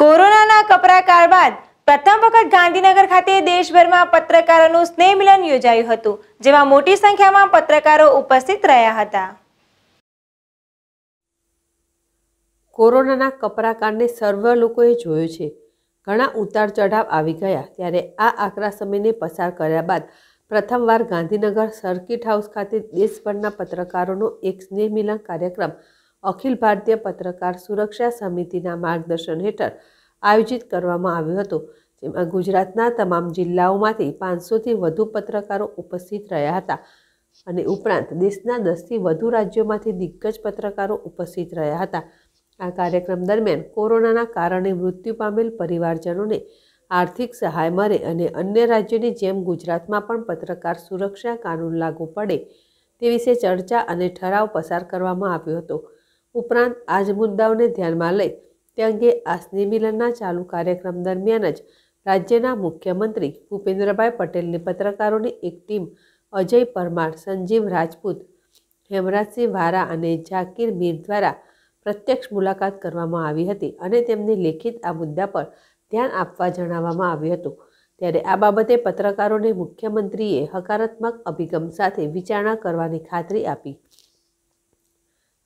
કોરોનાના કપરા કાળ બાદ પ્રથમ વખત ગાંધીનગર ખાતે દેશભરમાં પત્રકારોનું સ્નેહ મિલન યોજાયું હતું જેમાં મોટી સંખ્યામાં પત્રકારો ઉપસ્થિત રહ્યા હતા કોરોનાના કપરા કાળને સર્વ લોકોએ જોયો છે ઘણા ઉતાર ચઢાવ આવી ગયા ત્યારે આ આકરા સમયને પસાર કર્યા બાદ પ્રથમવાર ગાંધીનગર સર્કિટ હાઉસ ખાતે દેશભરના પત્રકારોનો એક સ્નેહ મિલન કાર્યક્રમ અખિલ ભારતીય પત્રકાર સુરક્ષા સમિતિના માર્ગદર્શન હેઠળ આયોજિત કરવામાં આવ્યું હતું જેમાં ગુજરાતના તમામ જિલ્લાઓમાંથી પાંચસોથી વધુ પત્રકારો ઉપસ્થિત રહ્યા હતા અને ઉપરાંત દેશના દસથી વધુ રાજ્યોમાંથી દિગ્ગજ પત્રકારો ઉપસ્થિત રહ્યા હતા આ કાર્યક્રમ દરમિયાન કોરોનાના કારણે મૃત્યુ પામેલ પરિવારજનોને આર્થિક સહાય મળે અને અન્ય રાજ્યોની જેમ ગુજરાતમાં પણ પત્રકાર સુરક્ષા કાનૂન લાગુ પડે તે વિશે ચર્ચા અને ઠરાવ પસાર કરવામાં આવ્યો હતો ઉપરાંત આજ મુદ્દાઓને ધ્યાનમાં લઈ તે અંગે આ સ્નેહમિલનના ચાલુ કાર્યક્રમ દરમિયાન જ રાજ્યના મુખ્યમંત્રી ભૂપેન્દ્રભાઈ પટેલની પત્રકારોની એક ટીમ અજય પરમાર સંજીવ રાજપૂત હેમરાજસિંહ વારા અને ઝાકીર મીર દ્વારા પ્રત્યક્ષ મુલાકાત કરવામાં આવી હતી અને તેમને લેખિત આ મુદ્દા પર ધ્યાન આપવા જણાવવામાં આવ્યું હતું ત્યારે આ બાબતે પત્રકારોને મુખ્યમંત્રીએ હકારાત્મક અભિગમ સાથે વિચારણા કરવાની ખાતરી આપી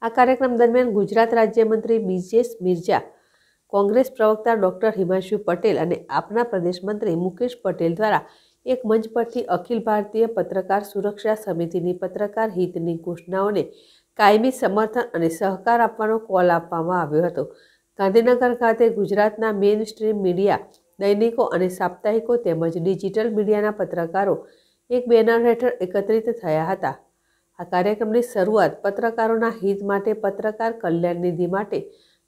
આ કાર્યક્રમ દરમિયાન ગુજરાત રાજ્યમંત્રી બ્રિજેશ મિર્જા કોંગ્રેસ પ્રવક્તા ડૉક્ટર હિમાંશુ પટેલ અને આપના પ્રદેશ મંત્રી મુકેશ પટેલ દ્વારા એક મંચ પરથી અખિલ ભારતીય પત્રકાર સુરક્ષા સમિતિની પત્રકાર હિતની ઘોષણાઓને કાયમી સમર્થન અને સહકાર આપવાનો કોલ આપવામાં આવ્યો હતો ગાંધીનગર ખાતે ગુજરાતના મેઇન સ્ટ્રીમ મીડિયા દૈનિકો અને સાપ્તાહિકો તેમજ ડિજિટલ મીડિયાના પત્રકારો એક બેનર હેઠળ એકત્રિત થયા હતા આ કાર્યક્રમની શરૂઆત પત્રકારોના હિત માટે પત્રકાર કલ્યાણ નિધિ માટે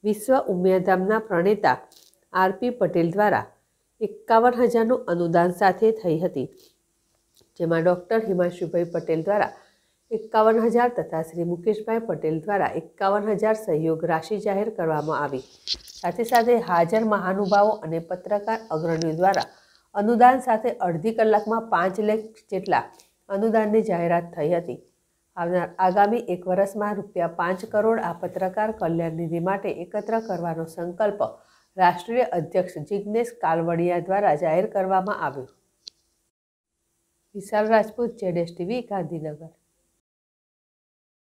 વિશ્વ ઉમિયાધામના પ્રણેતા આરપી પટેલ દ્વારા એકાવન હજારનું અનુદાન સાથે થઈ હતી જેમાં ડૉક્ટર હિમાંશુભાઈ પટેલ દ્વારા એકાવન હજાર તથા શ્રી મુકેશભાઈ પટેલ દ્વારા એકાવન હજાર સહયોગ રાશિ જાહેર કરવામાં આવી સાથે સાથે હાજર મહાનુભાવો અને પત્રકાર અગ્રણીઓ દ્વારા અનુદાન સાથે અડધી કલાકમાં પાંચ લેખ જેટલા અનુદાનની જાહેરાત થઈ હતી આવનાર આગામી એક વર્ષમાં રૂપિયા પાંચ કરોડ આ પત્રકાર કલ્યાણ નિધિ માટે એકત્ર કરવાનો સંકલ્પ રાષ્ટ્રીય અધ્યક્ષ જિજ્ઞેશ કાલવડિયા દ્વારા જાહેર કરવામાં આવ્યો વિશાલ રાજપૂત જેડેશ ટીવી ગાંધીનગર